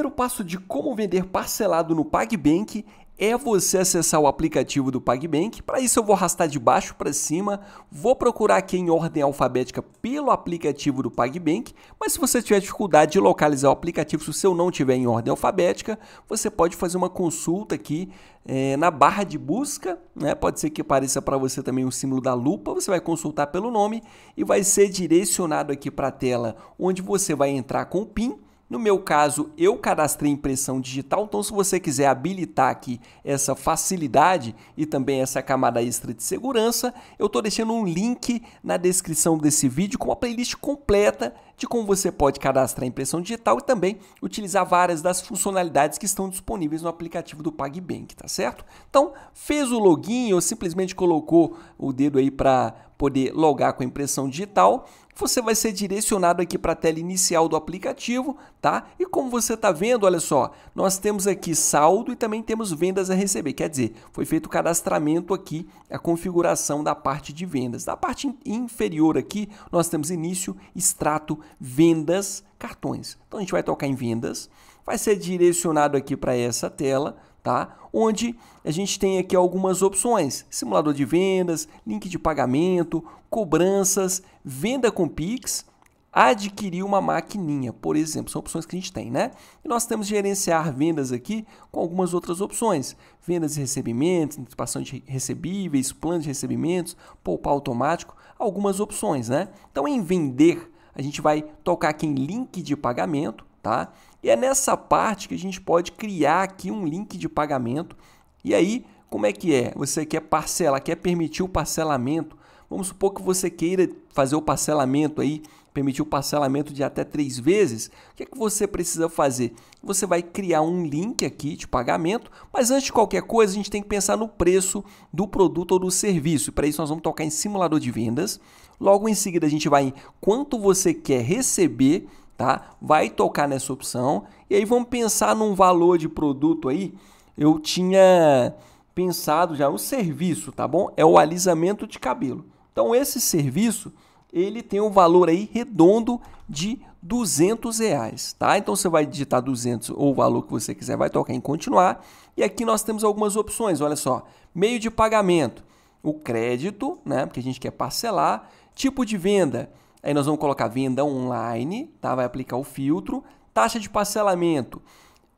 primeiro passo de como vender parcelado no PagBank é você acessar o aplicativo do PagBank. Para isso eu vou arrastar de baixo para cima, vou procurar aqui em ordem alfabética pelo aplicativo do PagBank, mas se você tiver dificuldade de localizar o aplicativo, se o seu não tiver em ordem alfabética, você pode fazer uma consulta aqui é, na barra de busca, né? pode ser que apareça para você também o símbolo da lupa, você vai consultar pelo nome e vai ser direcionado aqui para a tela onde você vai entrar com o PIN, no meu caso, eu cadastrei impressão digital, então se você quiser habilitar aqui essa facilidade e também essa camada extra de segurança, eu estou deixando um link na descrição desse vídeo com a playlist completa de como você pode cadastrar a impressão digital e também utilizar várias das funcionalidades que estão disponíveis no aplicativo do PagBank, tá certo? Então, fez o login ou simplesmente colocou o dedo aí para poder logar com a impressão digital, você vai ser direcionado aqui para a tela inicial do aplicativo, tá? E como você está vendo, olha só, nós temos aqui saldo e também temos vendas a receber, quer dizer, foi feito o cadastramento aqui, a configuração da parte de vendas. Da parte inferior aqui, nós temos início, extrato vendas cartões. Então a gente vai tocar em vendas, vai ser direcionado aqui para essa tela, tá? Onde a gente tem aqui algumas opções: simulador de vendas, link de pagamento, cobranças, venda com Pix, adquirir uma maquininha, por exemplo, são opções que a gente tem, né? E nós temos gerenciar vendas aqui com algumas outras opções: vendas e recebimentos, antecipação de recebíveis, plano de recebimentos, poupar automático, algumas opções, né? Então, em vender, a gente vai tocar aqui em link de pagamento, tá? E é nessa parte que a gente pode criar aqui um link de pagamento. E aí, como é que é? Você quer parcelar, quer permitir o parcelamento? Vamos supor que você queira fazer o parcelamento aí, permitir o parcelamento de até três vezes. O que é que você precisa fazer? Você vai criar um link aqui de pagamento, mas antes de qualquer coisa, a gente tem que pensar no preço do produto ou do serviço. Para isso, nós vamos tocar em simulador de vendas. Logo em seguida, a gente vai em quanto você quer receber, tá? Vai tocar nessa opção. E aí vamos pensar num valor de produto aí. Eu tinha pensado já o serviço, tá bom? É o alisamento de cabelo. Então esse serviço ele tem um valor aí redondo de 200 reais, tá? Então você vai digitar 200 ou o valor que você quiser, vai tocar em continuar. E aqui nós temos algumas opções, olha só. Meio de pagamento, o crédito, né? Porque a gente quer parcelar. Tipo de venda, aí nós vamos colocar venda online, tá? vai aplicar o filtro. Taxa de parcelamento,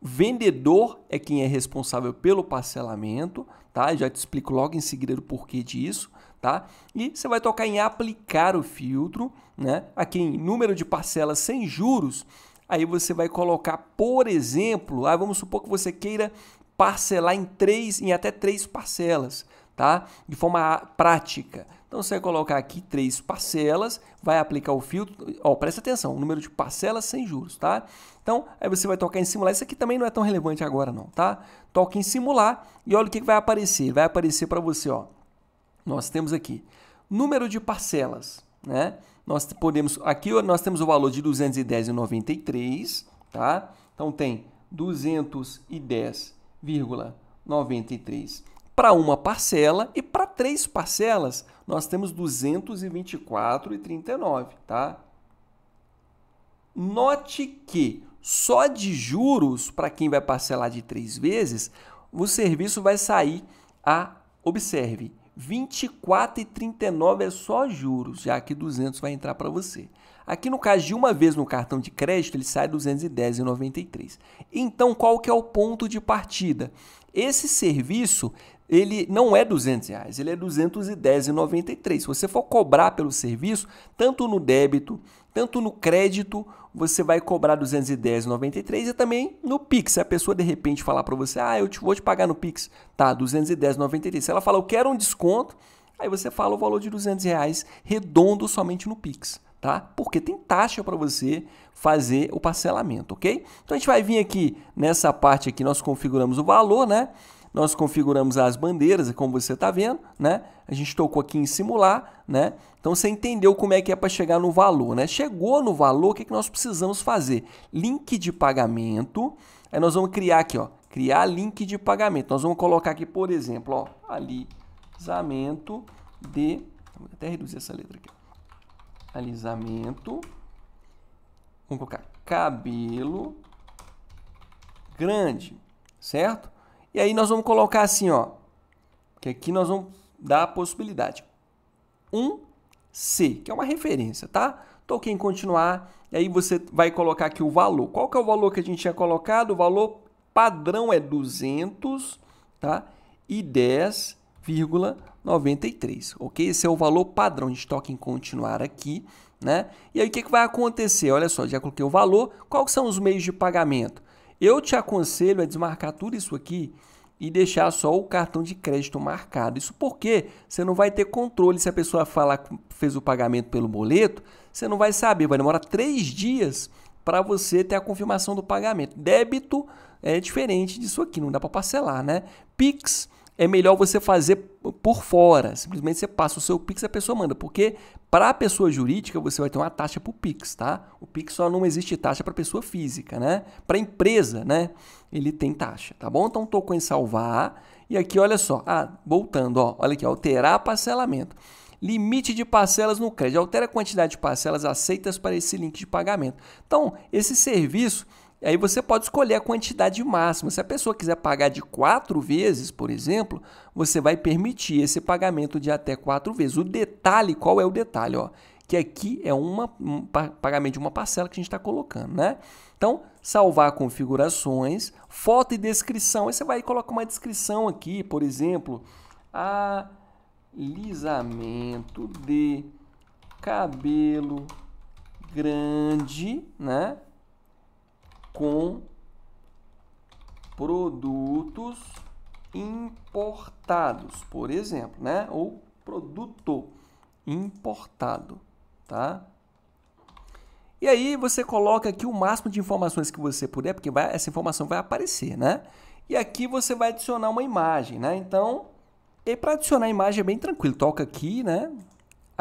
vendedor é quem é responsável pelo parcelamento, tá? já te explico logo em seguida o porquê disso. Tá? E você vai tocar em aplicar o filtro, né? aqui em número de parcelas sem juros, aí você vai colocar, por exemplo, ah, vamos supor que você queira parcelar em três, em até três parcelas, tá? De forma prática. Então você vai colocar aqui três parcelas, vai aplicar o filtro, ó, presta atenção, o número de parcelas sem juros, tá? Então, aí você vai tocar em simular, isso aqui também não é tão relevante agora não, tá? Toca em simular e olha o que vai aparecer, vai aparecer para você, ó. Nós temos aqui número de parcelas, né? Nós podemos, aqui nós temos o valor de 210,93, tá? Então tem 210,93 para uma parcela e para três parcelas nós temos 224,39, tá? Note que só de juros para quem vai parcelar de três vezes, o serviço vai sair a, observe, 24,39 é só juros, já que 200 vai entrar para você. Aqui no caso de uma vez no cartão de crédito, ele sai R$ 210,93. Então, qual que é o ponto de partida? Esse serviço, ele não é 200 reais, ele é 210,93. Se você for cobrar pelo serviço, tanto no débito, tanto no crédito, você vai cobrar 210,93 e também no Pix. Se a pessoa de repente falar para você, ah, eu te, vou te pagar no Pix, tá, 210,93. Se ela falar, eu quero um desconto, aí você fala o valor de 200 reais redondo somente no Pix tá? Porque tem taxa para você fazer o parcelamento, ok? Então a gente vai vir aqui nessa parte aqui, nós configuramos o valor, né? Nós configuramos as bandeiras, é como você está vendo, né? A gente tocou aqui em simular, né? Então você entendeu como é que é para chegar no valor, né? Chegou no valor, o que, é que nós precisamos fazer? Link de pagamento. Aí nós vamos criar aqui, ó, criar link de pagamento. Nós vamos colocar aqui, por exemplo, ó, alisamento de... Vou até reduzir essa letra aqui, ó alisamento. Vamos colocar cabelo grande, certo? E aí nós vamos colocar assim, ó, que aqui nós vamos dar a possibilidade. 1C, que é uma referência, tá? Toquei então, em continuar, e aí você vai colocar aqui o valor. Qual que é o valor que a gente tinha colocado? O valor padrão é 200, tá? E 10,5 93, ok? Esse é o valor padrão de estoque em continuar aqui, né? E aí o que, que vai acontecer? Olha só, já coloquei o valor, quais são os meios de pagamento? Eu te aconselho a desmarcar tudo isso aqui e deixar só o cartão de crédito marcado. Isso porque você não vai ter controle se a pessoa falar que fez o pagamento pelo boleto, você não vai saber, vai demorar três dias para você ter a confirmação do pagamento. Débito é diferente disso aqui, não dá para parcelar, né? Pix é melhor você fazer por fora. Simplesmente você passa o seu Pix e a pessoa manda. Porque para a pessoa jurídica você vai ter uma taxa para o Pix, tá? O Pix só não existe taxa para pessoa física, né? Para empresa, né? Ele tem taxa, tá bom? Então tocou em salvar. E aqui, olha só. Ah, voltando, ó. Olha aqui, alterar parcelamento. Limite de parcelas no crédito. Altera a quantidade de parcelas aceitas para esse link de pagamento. Então, esse serviço e aí você pode escolher a quantidade máxima. Se a pessoa quiser pagar de quatro vezes, por exemplo, você vai permitir esse pagamento de até quatro vezes. O detalhe, qual é o detalhe? Ó, que aqui é uma, um pagamento de uma parcela que a gente está colocando, né? Então, salvar configurações, foto e descrição. Aí você vai colocar uma descrição aqui, por exemplo, alisamento de cabelo grande, né? com produtos importados, por exemplo, né? Ou produto importado, tá? E aí você coloca aqui o máximo de informações que você puder, porque vai, essa informação vai aparecer, né? E aqui você vai adicionar uma imagem, né? Então, e para adicionar a imagem é bem tranquilo, toca aqui, né?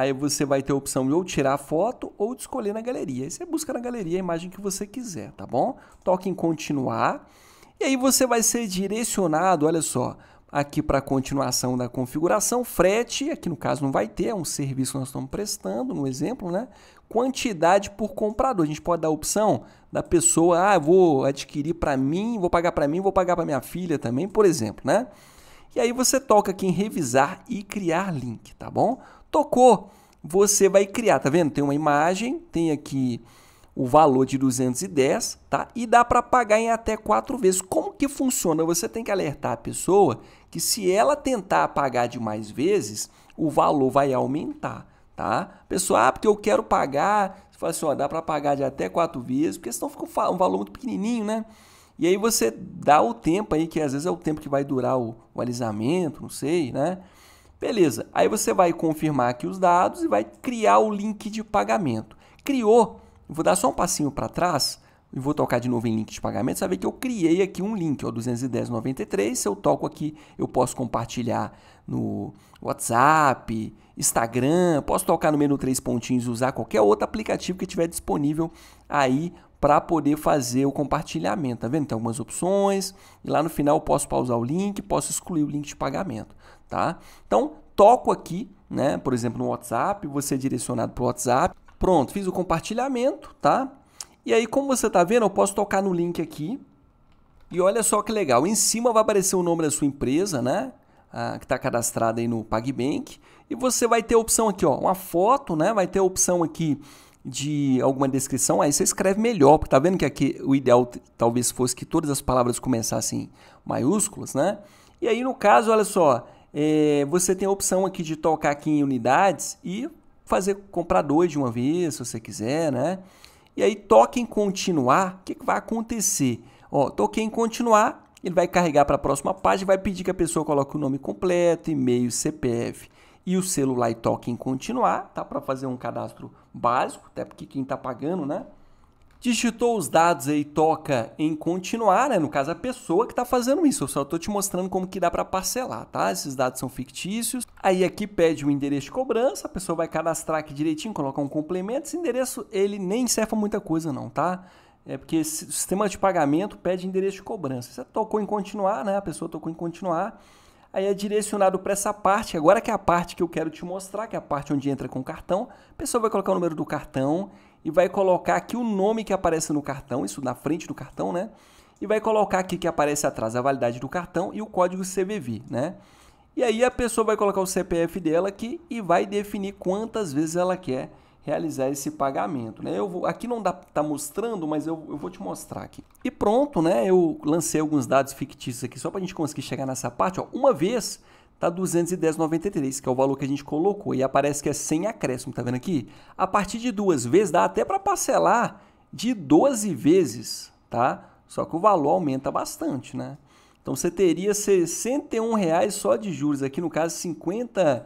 Aí você vai ter a opção de ou tirar a foto ou de escolher na galeria. Aí você busca na galeria a imagem que você quiser, tá bom? Toque em continuar. E aí você vai ser direcionado, olha só, aqui para a continuação da configuração, frete, aqui no caso não vai ter, é um serviço que nós estamos prestando, no exemplo, né? Quantidade por comprador. A gente pode dar a opção da pessoa, ah, vou adquirir para mim, vou pagar para mim, vou pagar para minha filha também, por exemplo, né? E aí você toca aqui em revisar e criar link, tá bom? Tocou, você vai criar, tá vendo? Tem uma imagem, tem aqui o valor de 210, tá? E dá para pagar em até quatro vezes. Como que funciona? Você tem que alertar a pessoa que se ela tentar pagar de mais vezes, o valor vai aumentar, tá? Pessoal, ah, porque eu quero pagar, você fala assim, ó, dá para pagar de até quatro vezes, porque senão fica um valor muito pequenininho, né? E aí você dá o tempo aí, que às vezes é o tempo que vai durar o, o alisamento, não sei, né? Beleza, aí você vai confirmar aqui os dados e vai criar o link de pagamento. Criou, vou dar só um passinho para trás e vou tocar de novo em link de pagamento, você vai ver que eu criei aqui um link, ó, 210,93, se eu toco aqui, eu posso compartilhar no WhatsApp, Instagram, posso tocar no menu três pontinhos e usar qualquer outro aplicativo que tiver disponível aí para poder fazer o compartilhamento, tá vendo? Tem algumas opções, e lá no final eu posso pausar o link, posso excluir o link de pagamento, tá? Então, toco aqui, né? Por exemplo, no WhatsApp, você é direcionado para o WhatsApp. Pronto, fiz o compartilhamento, tá? E aí, como você está vendo, eu posso tocar no link aqui. E olha só que legal, em cima vai aparecer o nome da sua empresa, né? Ah, que está cadastrada aí no PagBank. E você vai ter a opção aqui, ó, uma foto, né? Vai ter a opção aqui de alguma descrição, aí você escreve melhor, porque tá vendo que aqui o ideal talvez fosse que todas as palavras começassem maiúsculas, né? E aí no caso, olha só, é, você tem a opção aqui de tocar aqui em unidades e fazer comprar dois de uma vez, se você quiser, né? E aí toque em continuar, o que, que vai acontecer? Ó, toquei em continuar, ele vai carregar para a próxima página, vai pedir que a pessoa coloque o nome completo, e-mail, CPF e o celular e toque em continuar, tá? Para fazer um cadastro básico, até porque quem está pagando, né? digitou os dados aí, toca em continuar, né? No caso, a pessoa que está fazendo isso. Eu só estou te mostrando como que dá para parcelar, tá? Esses dados são fictícios. Aí aqui pede o endereço de cobrança, a pessoa vai cadastrar aqui direitinho, colocar um complemento. Esse endereço, ele nem serve muita coisa não, tá? É porque o sistema de pagamento pede endereço de cobrança. Você tocou em continuar, né? A pessoa tocou em continuar. Aí é direcionado para essa parte, agora que é a parte que eu quero te mostrar, que é a parte onde entra com o cartão. A pessoa vai colocar o número do cartão e vai colocar aqui o nome que aparece no cartão, isso na frente do cartão, né? E vai colocar aqui que aparece atrás a validade do cartão e o código CVV, né? E aí a pessoa vai colocar o CPF dela aqui e vai definir quantas vezes ela quer realizar esse pagamento, né? Eu vou, aqui não dá, tá mostrando, mas eu, eu vou te mostrar aqui. E pronto, né? Eu lancei alguns dados fictícios aqui só para a gente conseguir chegar nessa parte. Ó. Uma vez está 210,93, que é o valor que a gente colocou, e aparece que é sem acréscimo, tá vendo aqui? A partir de duas vezes, dá até para parcelar de 12 vezes, tá? Só que o valor aumenta bastante, né? Então você teria R$ reais só de juros, aqui no caso R$ 50, R$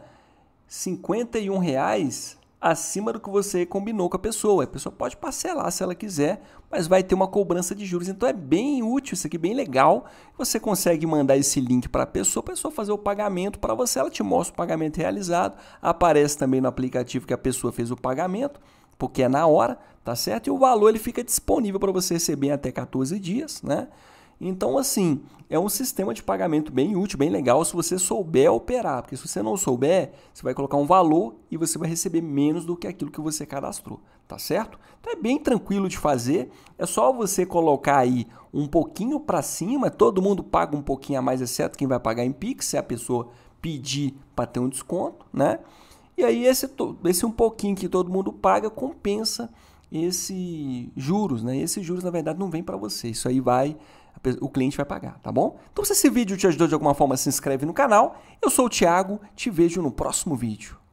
acima do que você combinou com a pessoa. A pessoa pode parcelar se ela quiser, mas vai ter uma cobrança de juros. Então é bem útil isso aqui, é bem legal. Você consegue mandar esse link para a pessoa, a pessoa fazer o pagamento para você, ela te mostra o pagamento realizado, aparece também no aplicativo que a pessoa fez o pagamento, porque é na hora, tá certo? E o valor ele fica disponível para você receber em até 14 dias, né? Então, assim, é um sistema de pagamento bem útil, bem legal, se você souber operar. Porque se você não souber, você vai colocar um valor e você vai receber menos do que aquilo que você cadastrou, tá certo? Então é bem tranquilo de fazer, é só você colocar aí um pouquinho para cima, todo mundo paga um pouquinho a mais, exceto quem vai pagar em Pix, se a pessoa pedir para ter um desconto, né? E aí esse, esse um pouquinho que todo mundo paga compensa esse juros, né? Esses juros, na verdade, não vem para você, isso aí vai o cliente vai pagar, tá bom? Então se esse vídeo te ajudou de alguma forma, se inscreve no canal. Eu sou o Thiago, te vejo no próximo vídeo.